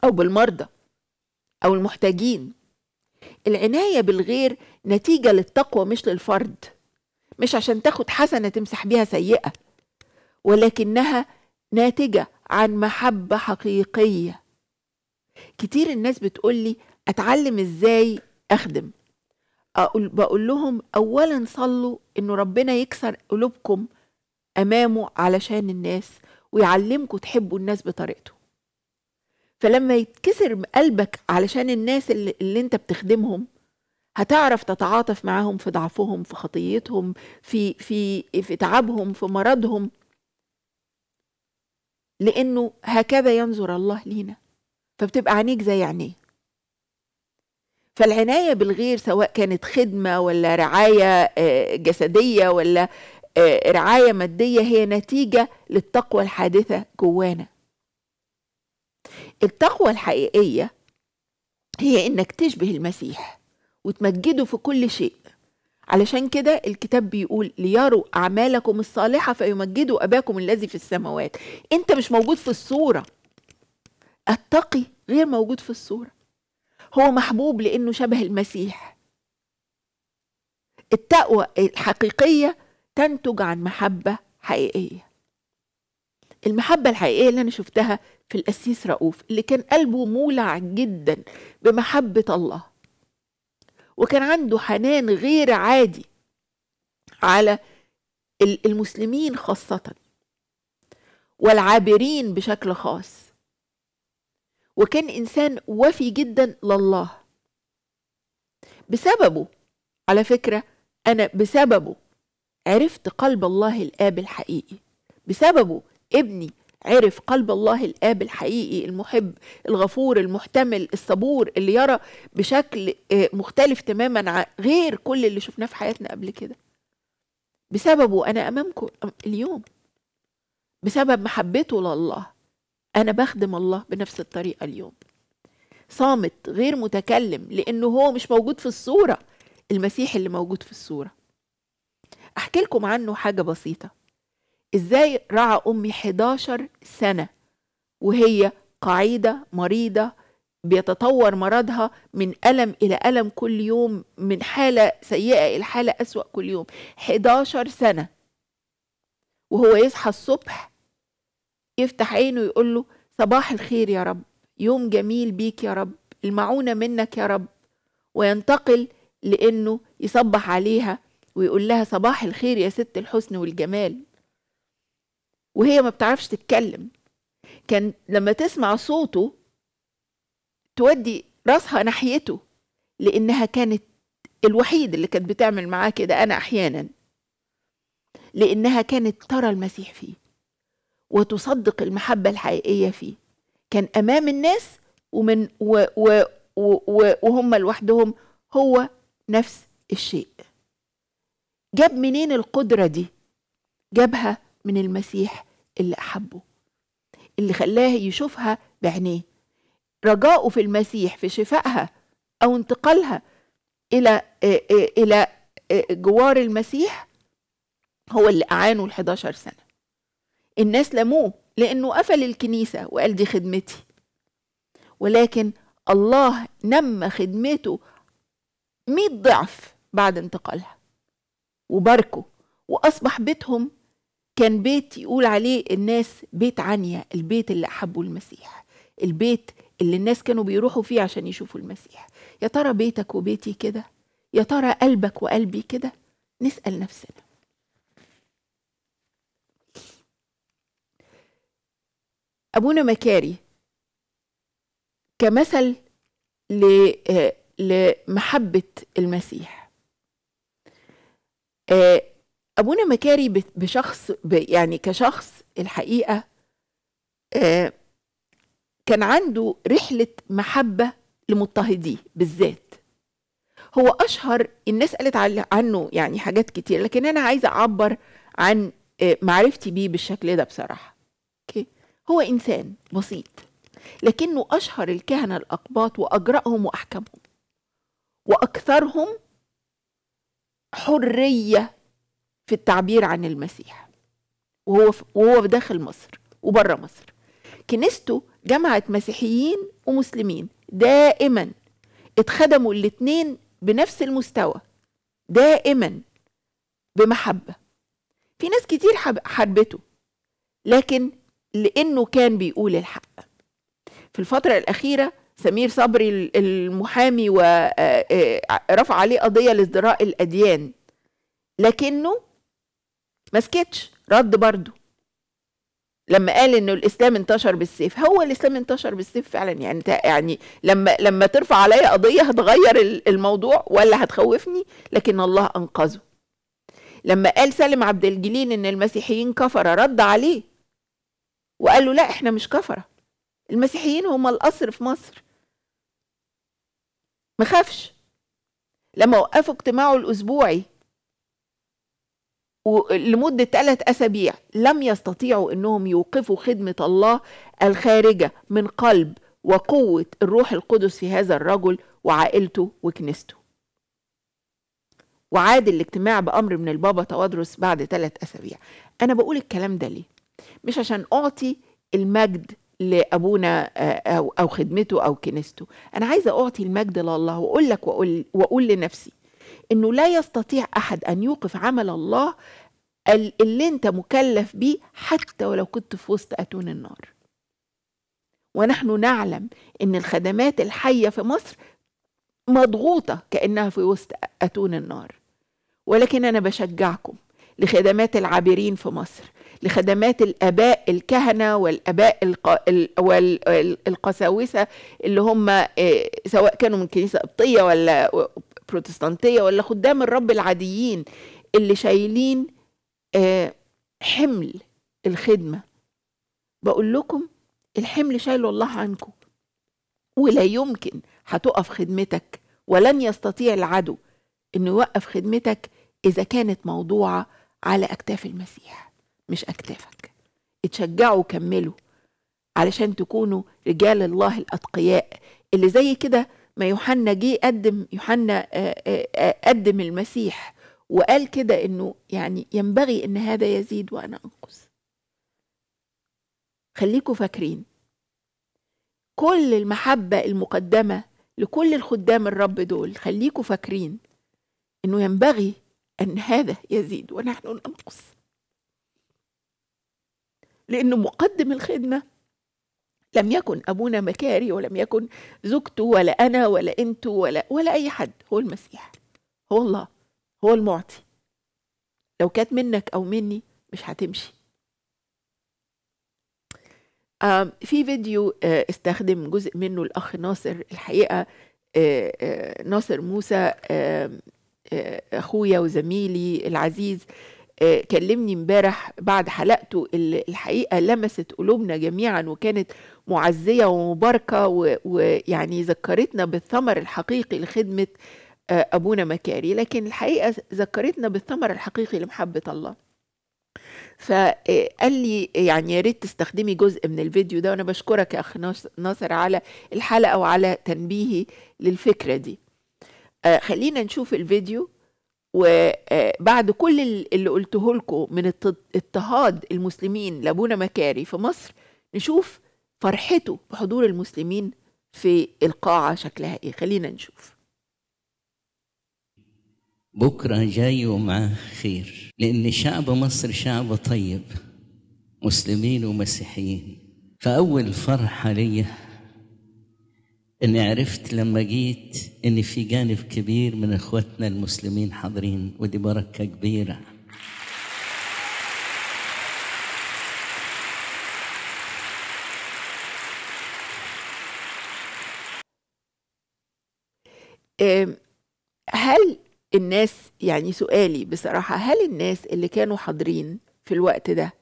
أو بالمرضى أو المحتاجين العناية بالغير نتيجة للتقوى مش للفرد مش عشان تاخد حسنة تمسح بيها سيئة ولكنها ناتجة عن محبة حقيقية كتير الناس بتقولي اتعلم ازاي اخدم أقول بقول لهم اولا صلوا انه ربنا يكسر قلوبكم امامه علشان الناس ويعلمكم تحبوا الناس بطريقته فلما يتكسر قلبك علشان الناس اللي, اللي انت بتخدمهم هتعرف تتعاطف معاهم في ضعفهم في خطيتهم في في في تعبهم في مرضهم لانه هكذا ينظر الله لينا فبتبقى عينيك زي عينيه فالعناية بالغير سواء كانت خدمة ولا رعاية آه، جسدية ولا آه، رعاية مادية هي نتيجة للتقوى الحادثة جوانا التقوى الحقيقية هي إنك تشبه المسيح وتمجده في كل شيء علشان كده الكتاب بيقول ليروا أعمالكم الصالحة فيمجدوا أباكم الذي في السماوات أنت مش موجود في الصورة التقي غير موجود في الصورة هو محبوب لأنه شبه المسيح التقوى الحقيقية تنتج عن محبة حقيقية المحبة الحقيقية اللي أنا شفتها في القسيس رؤوف اللي كان قلبه مولع جدا بمحبة الله وكان عنده حنان غير عادي على المسلمين خاصة والعابرين بشكل خاص وكان إنسان وفي جدا لله بسببه على فكرة أنا بسببه عرفت قلب الله الآب الحقيقي بسببه ابني عرف قلب الله الآب الحقيقي المحب الغفور المحتمل الصبور اللي يرى بشكل آه، مختلف تماما غير كل اللي شفناه في حياتنا قبل كده بسببه أنا أمامكم اليوم بسبب محبته لله أنا بخدم الله بنفس الطريقة اليوم صامت غير متكلم لأنه هو مش موجود في الصورة المسيح اللي موجود في الصورة أحكي لكم عنه حاجة بسيطة إزاي رعى أمي 11 سنة وهي قاعدة مريضة بيتطور مرضها من ألم إلى ألم كل يوم من حالة سيئة إلى حالة أسوأ كل يوم 11 سنة وهو يصحى الصبح يفتح عينه يقول له صباح الخير يا رب يوم جميل بيك يا رب المعونة منك يا رب وينتقل لأنه يصبح عليها ويقول لها صباح الخير يا ست الحسن والجمال وهي ما بتعرفش تتكلم كان لما تسمع صوته تودي راسها ناحيته لأنها كانت الوحيد اللي كانت بتعمل معاه كده أنا أحيانا لأنها كانت ترى المسيح فيه وتصدق المحبة الحقيقية فيه كان أمام الناس ومن و و و وهم لوحدهم هو نفس الشيء جاب منين القدرة دي جابها من المسيح اللي أحبه اللي خلاه يشوفها بعينيه رجاؤه في المسيح في شفائها أو انتقالها إلى إلى جوار المسيح هو اللي أعانه ال 11 سنة الناس لموه لأنه قفل الكنيسة وقال دي خدمتي ولكن الله نمى خدمته مئة ضعف بعد انتقالها وباركه وأصبح بيتهم كان بيت يقول عليه الناس بيت عنيا البيت اللي أحبه المسيح البيت اللي الناس كانوا بيروحوا فيه عشان يشوفوا المسيح يا ترى بيتك وبيتي كده يا ترى قلبك وقلبي كده نسأل نفسنا أبونا مكاري كمثل آه، لمحبة المسيح آه، أبونا مكاري بشخص يعني كشخص الحقيقة آه، كان عنده رحلة محبة لمضطهديه بالذات هو أشهر الناس قالت عنه يعني حاجات كتير لكن أنا عايزة أعبر عن معرفتي بيه بالشكل ده بصراحة أوكي okay. هو إنسان بسيط لكنه أشهر الكهنة الأقباط وأجرأهم وأحكمهم وأكثرهم حرية في التعبير عن المسيح وهو وهو داخل مصر وبره مصر كنيسته جمعت مسيحيين ومسلمين دائما اتخدموا الاتنين بنفس المستوى دائما بمحبة في ناس كتير حربته لكن لانه كان بيقول الحق في الفتره الاخيره سمير صبري المحامي ورفع آه، آه، عليه قضيه لازدراء الاديان لكنه ما سكتش رد برضه لما قال انه الاسلام انتشر بالسيف هو الاسلام انتشر بالسيف فعلا يعني يعني لما لما ترفع عليا قضيه هتغير الموضوع ولا هتخوفني لكن الله انقذه لما قال سالم عبد الجليل ان المسيحيين كفر رد عليه وقال له لا احنا مش كفره المسيحيين هم القصر في مصر مخافش لما وقفوا اجتماعه الأسبوعي لمدة ثلاث أسابيع لم يستطيعوا أنهم يوقفوا خدمة الله الخارجة من قلب وقوة الروح القدس في هذا الرجل وعائلته وكنيسته وعاد الاجتماع بأمر من البابا توادرس بعد ثلاث أسابيع أنا بقول الكلام ده ليه مش عشان أعطي المجد لأبونا آه، أو أو خدمته أو كنيسته أنا عايزة أعطي المجد لله وأقول لك وأقول, وأقول لنفسي إنه لا يستطيع أحد أن يوقف عمل الله اللي أنت مكلف بيه حتى ولو كنت في وسط أتون النار ونحن نعلم ان الخدمات الحيه في مصر مضغوطه كانها في وسط اتون النار ولكن انا بشجعكم لخدمات العابرين في مصر لخدمات الاباء الكهنه والاباء والقساوسه اللي هم آه، سواء كانوا من كنيسه قبطيه ولا بروتستانتيه ولا خدام الرب العاديين اللي شايلين آه، حمل الخدمه بقول لكم الحمل شايله الله عنكم ولا يمكن هتقف خدمتك ولن يستطيع العدو انه يوقف خدمتك اذا كانت موضوعه على اكتاف المسيح مش أكتافك اتشجعوا وكملوا علشان تكونوا رجال الله الأتقياء اللي زي كده ما يوحنا جه قدم يوحنا آه، آه، آه، قدم المسيح وقال كده انه يعني ينبغي ان هذا يزيد وانا انقص خليكوا فاكرين كل المحبة المقدمة لكل الخدام الرب دول خليكوا فاكرين انه ينبغي ان هذا يزيد ونحن ننقص لأنه مقدم الخدمة لم يكن أبونا مكاري ولم يكن زوجته ولا أنا ولا أنت ولا ولا أي حد هو المسيح هو الله هو المعطي لو كانت منك أو مني مش هتمشي في فيديو آه، استخدم جزء منه الأخ ناصر الحقيقة آه، آه، ناصر موسى أخويا وزميلي العزيز آه، كلمني امبارح بعد حلقته الحقيقه لمست قلوبنا جميعا وكانت معزيه ومباركه ويعني ذكرتنا بالثمر الحقيقي لخدمه آه، ابونا مكاري لكن الحقيقه ذكرتنا بالثمر الحقيقي لمحبه الله فقال آه، لي يعني يا ريت تستخدمي جزء من الفيديو ده وانا بشكرك يا اخ ناصر على الحلقه وعلى تنبيهي للفكره دي خلينا نشوف الفيديو وبعد آه، كل اللي قلته لكم من اضطهاد المسلمين لابونا مكاري في مصر نشوف فرحته بحضور المسلمين في القاعة شكلها إيه خلينا نشوف بكرة جاي ومعاه خير لأن شعب مصر شعب طيب مسلمين ومسيحيين فأول فرحة ليا اني عرفت لما جيت ان في جانب كبير من اخواتنا المسلمين حاضرين ودي بركه كبيره هل الناس يعني سؤالي بصراحه هل الناس اللي كانوا حاضرين في الوقت ده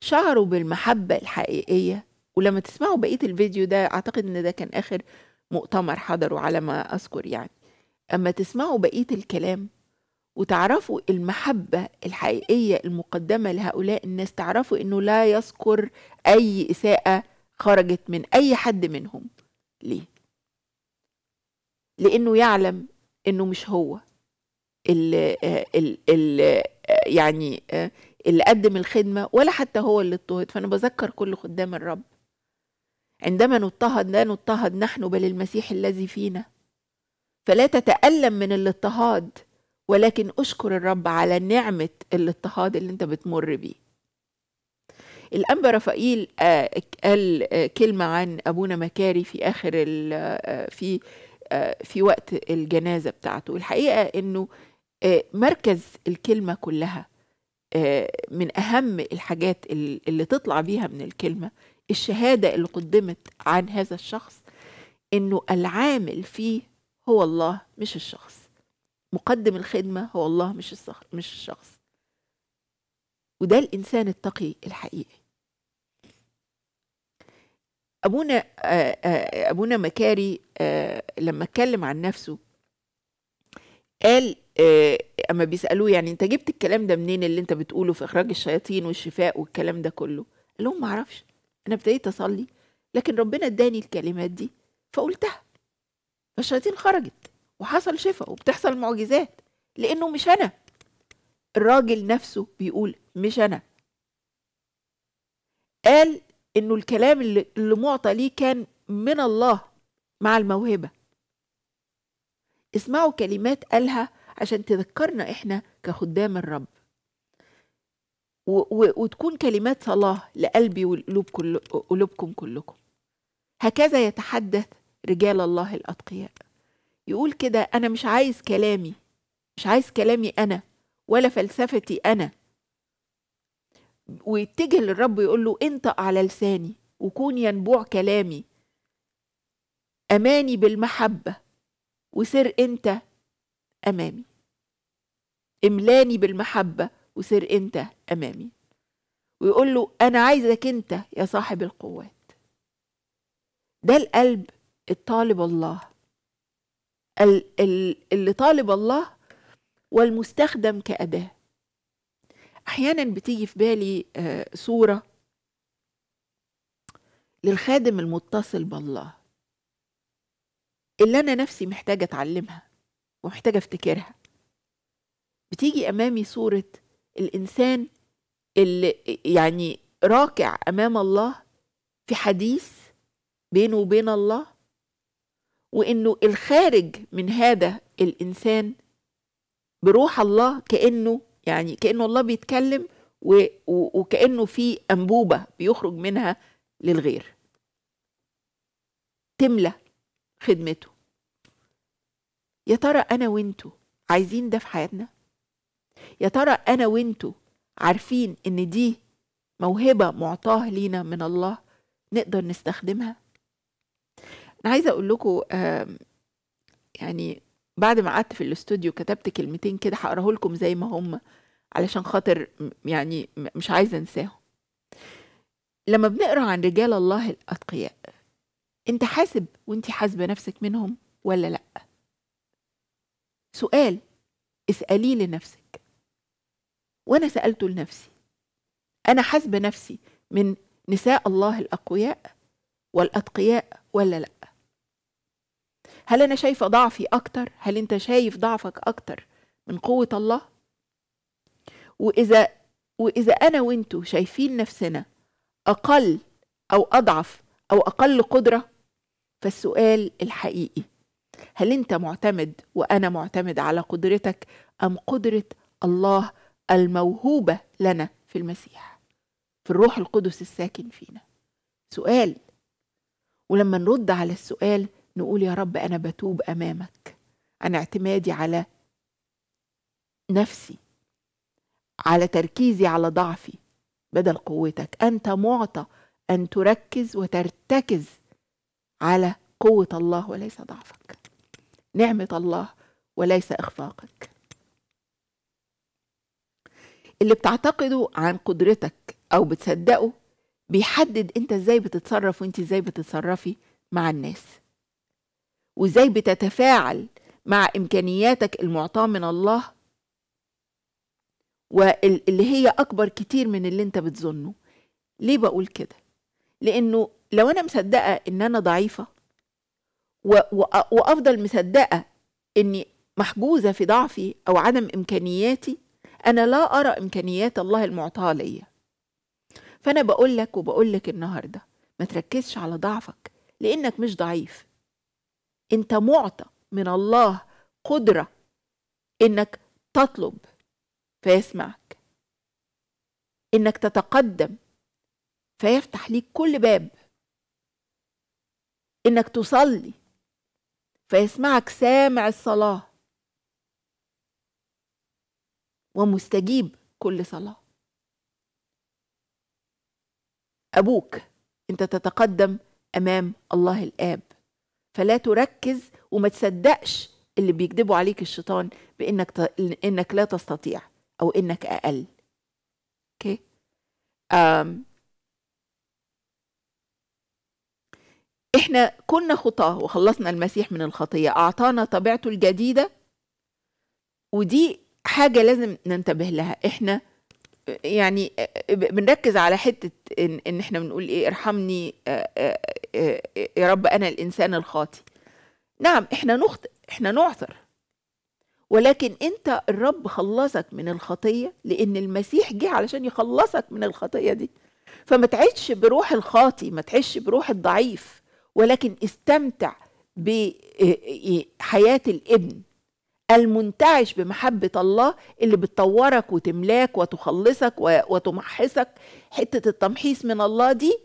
شعروا بالمحبه الحقيقيه ولما تسمعوا بقيه الفيديو ده اعتقد ان ده كان اخر مؤتمر حضره على ما أذكر يعني أما تسمعوا بقية الكلام وتعرفوا المحبة الحقيقية المقدمة لهؤلاء الناس تعرفوا إنه لا يذكر أي إساءة خرجت من أي حد منهم ليه؟ لأنه يعلم إنه مش هو اللي, اللي يعني آه، اللي قدم الخدمة ولا حتى هو اللي اضطهد فأنا بذكر كل خدام الرب عندما نضطهد لا نضطهد نحن بل المسيح الذي فينا فلا تتألم من الاضطهاد ولكن اشكر الرب على نعمة الاضطهاد اللي انت بتمر بيه الأنبا رفائيل آه، قال آه، كلمة عن أبونا مكاري في آخر آه، في في وقت الجنازة بتاعته الحقيقة إنه مركز الكلمة كلها من أهم الحاجات اللي تطلع بيها من الكلمة الشهاده اللي قدمت عن هذا الشخص انه العامل فيه هو الله مش الشخص مقدم الخدمه هو الله مش مش الشخص وده الانسان التقي الحقيقي ابونا ابونا مكاري لما اتكلم عن نفسه قال اما بيسالوه يعني انت جبت الكلام ده منين اللي انت بتقوله في اخراج الشياطين والشفاء والكلام ده كله قال لهم ما اعرفش أنا ابتديت أصلي لكن ربنا اداني الكلمات دي فقلتها فالشياطين خرجت وحصل شفاء وبتحصل معجزات لأنه مش أنا الراجل نفسه بيقول مش أنا قال إنه الكلام اللي, اللي معطى ليه كان من الله مع الموهبة اسمعوا كلمات قالها عشان تذكرنا إحنا كخدام الرب وتكون كلمات صلاة لقلبي وقلوب كل قلوبكم كلكم هكذا يتحدث رجال الله الأتقياء يقول كده أنا مش عايز كلامي مش عايز كلامي أنا ولا فلسفتي أنا ويتجه للرب ويقول له انطق على لساني وكون ينبوع كلامي أماني بالمحبة وسر أنت أمامي املاني بالمحبة وسر انت امامي ويقول له انا عايزك انت يا صاحب القوات ده القلب الطالب الله اللي طالب الله والمستخدم كأداة أحيانا بتيجي في بالي آه، صورة للخادم المتصل بالله اللي أنا نفسي محتاجة أتعلمها ومحتاجة أفتكرها بتيجي أمامي صورة الانسان اللي يعني راكع امام الله في حديث بينه وبين الله وانه الخارج من هذا الانسان بروح الله كانه يعني كانه الله بيتكلم وكانه في انبوبه بيخرج منها للغير تملى خدمته يا ترى انا وانتو عايزين ده في حياتنا يا ترى انا وانتوا عارفين ان دي موهبه معطاه لينا من الله نقدر نستخدمها انا عايزه اقول لكم يعني بعد ما قعدت في الاستوديو كتبت كلمتين كده هقراه لكم زي ما هم علشان خاطر يعني مش عايزه انساهم لما بنقرا عن رجال الله الاتقياء انت حاسب وانت حاسبه نفسك منهم ولا لا سؤال اساليه لنفسك وانا سالته لنفسي انا حاسبه نفسي من نساء الله الاقوياء والاتقياء ولا لا هل انا شايفه ضعفي اكتر هل انت شايف ضعفك اكتر من قوه الله واذا واذا انا وانتو شايفين نفسنا اقل او اضعف او اقل قدره فالسؤال الحقيقي هل انت معتمد وانا معتمد على قدرتك ام قدره الله الموهوبة لنا في المسيح في الروح القدس الساكن فينا سؤال ولما نرد على السؤال نقول يا رب أنا بتوب أمامك أنا اعتمادي على نفسي على تركيزي على ضعفي بدل قوتك أنت معطى أن تركز وترتكز على قوة الله وليس ضعفك نعمة الله وليس إخفاقك اللي بتعتقده عن قدرتك او بتصدقه بيحدد انت ازاي بتتصرف وانت ازاي بتتصرفي مع الناس وازاي بتتفاعل مع امكانياتك المعطاه من الله واللي هي اكبر كتير من اللي انت بتظنه ليه بقول كده لانه لو انا مصدقه ان انا ضعيفه وافضل مصدقه اني محجوزه في ضعفي او عدم امكانياتي أنا لا أرى إمكانيات الله المعطاة ليا فأنا بقول لك وبقول لك النهاردة ما تركزش على ضعفك لأنك مش ضعيف أنت معطى من الله قدرة إنك تطلب فيسمعك إنك تتقدم فيفتح ليك كل باب إنك تصلي فيسمعك سامع الصلاة ومستجيب كل صلاة أبوك أنت تتقدم أمام الله الآب فلا تركز وما تصدقش اللي بيكذبوا عليك الشيطان بإنك ت... إنك لا تستطيع أو إنك أقل أوكي أم. إحنا كنا خطاة وخلصنا المسيح من الخطية أعطانا طبيعته الجديدة ودي حاجه لازم ننتبه لها احنا يعني بنركز على حته ان, إن احنا بنقول ايه ارحمني يا رب انا الانسان الخاطي نعم احنا نخطئ احنا نعثر ولكن انت الرب خلصك من الخطيه لان المسيح جه علشان يخلصك من الخطيه دي فما تعيش بروح الخاطي ما تعيش بروح الضعيف ولكن استمتع بحياه الابن المنتعش بمحبة الله اللي بتطورك وتملاك وتخلصك وتمحصك حتة التمحيص من الله دي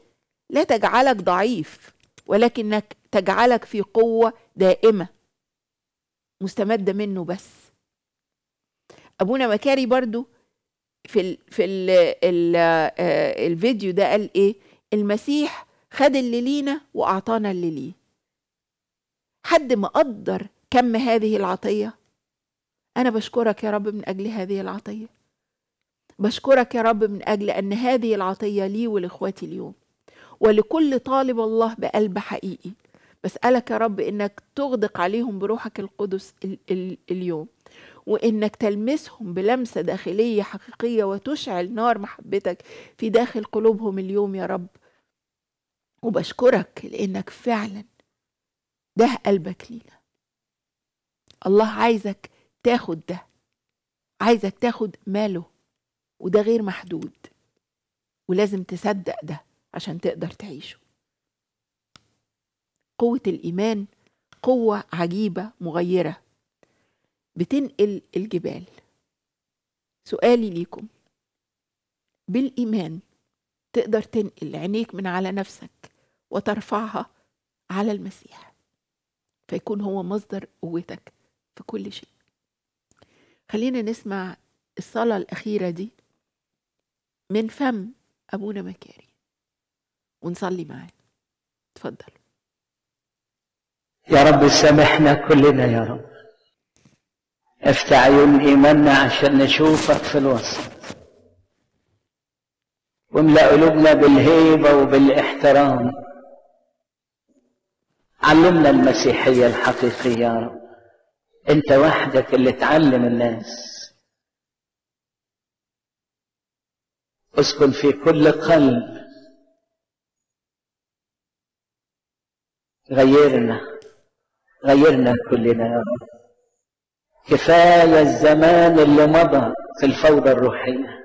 لا تجعلك ضعيف ولكنك تجعلك في قوة دائمة مستمدة منه بس أبونا مكاري برضو في الـ في الـ الـ آه، الفيديو ده قال إيه المسيح خد اللي لينا وأعطانا اللي ليه حد ما قدر كم هذه العطية أنا بشكرك يا رب من أجل هذه العطية بشكرك يا رب من أجل أن هذه العطية لي ولإخواتي اليوم ولكل طالب الله بقلب حقيقي بسألك يا رب إنك تغدق عليهم بروحك القدس ال ال اليوم وإنك تلمسهم بلمسة داخلية حقيقية وتشعل نار محبتك في داخل قلوبهم اليوم يا رب وبشكرك لأنك فعلا ده قلبك لينا الله عايزك تاخد ده عايزك تاخد ماله وده غير محدود ولازم تصدق ده عشان تقدر تعيشه قوة الإيمان قوة عجيبة مغيرة بتنقل الجبال سؤالي ليكم بالإيمان تقدر تنقل عينيك من على نفسك وترفعها على المسيح فيكون هو مصدر قوتك في كل شيء خلينا نسمع الصلاة الأخيرة دي من فم أبونا مكاري ونصلي معاه اتفضل يا رب سامحنا كلنا يا رب افتح عيون إيماننا عشان نشوفك في الوسط واملأ قلوبنا بالهيبة وبالاحترام علمنا المسيحية الحقيقية يا رب انت وحدك اللي تعلم الناس اسكن في كل قلب غيرنا غيرنا كلنا يا رب كفايه الزمان اللي مضى في الفوضى الروحيه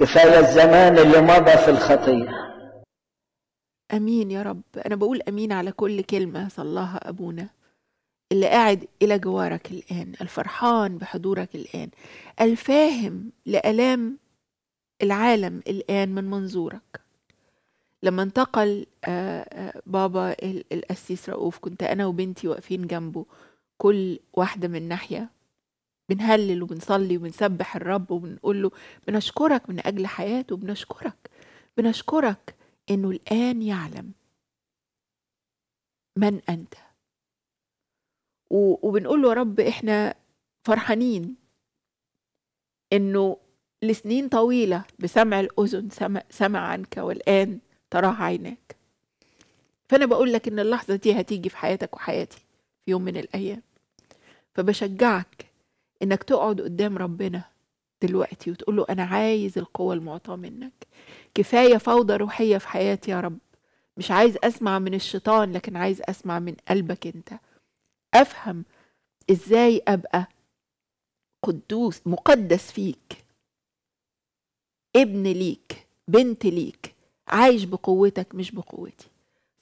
كفايه الزمان اللي مضى في الخطيه امين يا رب انا بقول امين على كل كلمه صلاها ابونا اللي قاعد إلى جوارك الآن الفرحان بحضورك الآن الفاهم لآلام العالم الآن من منظورك لما انتقل آه، آه، بابا القسيس رؤوف كنت أنا وبنتي واقفين جنبه كل واحدة من ناحية بنهلل وبنصلي وبنسبح الرب وبنقول له بنشكرك من أجل حياته بنشكرك بنشكرك إنه الآن يعلم من أنت وبنقول له يا رب احنا فرحانين انه لسنين طويلة بسمع الأذن سمع, سمع عنك والآن تراها عيناك فأنا بقول لك إن اللحظة دي هتيجي في حياتك وحياتي في يوم من الأيام فبشجعك إنك تقعد قدام ربنا دلوقتي وتقول له أنا عايز القوة المعطاة منك كفاية فوضى روحية في حياتي يا رب مش عايز أسمع من الشيطان لكن عايز أسمع من قلبك أنت افهم ازاي ابقى قدوس مقدس فيك ابن ليك بنت ليك عايش بقوتك مش بقوتي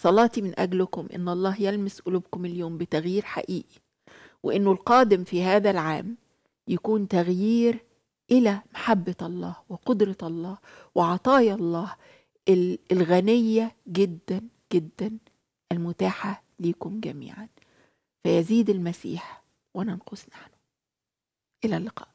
صلاتي من اجلكم ان الله يلمس قلوبكم اليوم بتغيير حقيقي وانه القادم في هذا العام يكون تغيير الى محبه الله وقدره الله وعطايا الله الغنيه جدا جدا المتاحه ليكم جميعا فيزيد المسيح وننقص نحن إلى اللقاء